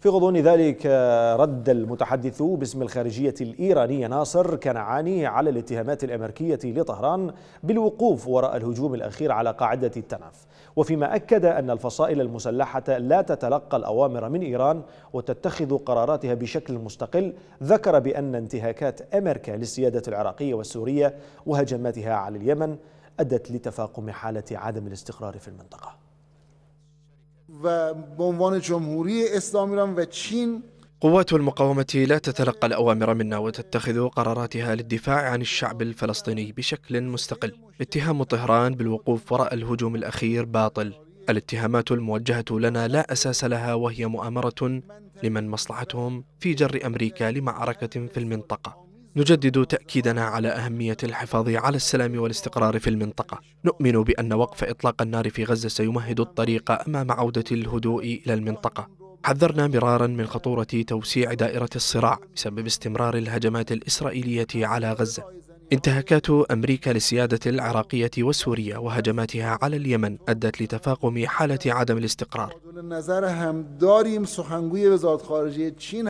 في غضون ذلك رد المتحدث باسم الخارجية الإيرانية ناصر كنعاني على الاتهامات الأمريكية لطهران بالوقوف وراء الهجوم الأخير على قاعدة التنف وفيما أكد أن الفصائل المسلحة لا تتلقى الأوامر من إيران وتتخذ قراراتها بشكل مستقل ذكر بأن انتهاكات أمريكا للسيادة العراقية والسورية وهجماتها على اليمن أدت لتفاقم حالة عدم الاستقرار في المنطقة و جمهوری اسلامی ایران و چین قوات المقاومة لا تتلقى الأوامر منا وتتخذ قراراتها للدفاع عن الشعب الفلسطيني بشكل مستقل اتهام طهران بالوقوف وراء الهجوم الأخير باطل الاتهامات الموجهة لنا لا أساس لها وهي مؤامرة لمن مصلحتهم في جر أمريكا لمعركة في المنطقة نجدد تأكيدنا على أهمية الحفاظ على السلام والاستقرار في المنطقة نؤمن بأن وقف إطلاق النار في غزة سيمهد الطريق أمام عودة الهدوء إلى المنطقة حذرنا مرارا من خطورة توسيع دائرة الصراع بسبب استمرار الهجمات الإسرائيلية على غزة انتهاكات أمريكا للسيادة العراقية والسورية وهجماتها على اليمن أدت لتفاقم حالة عدم الاستقرار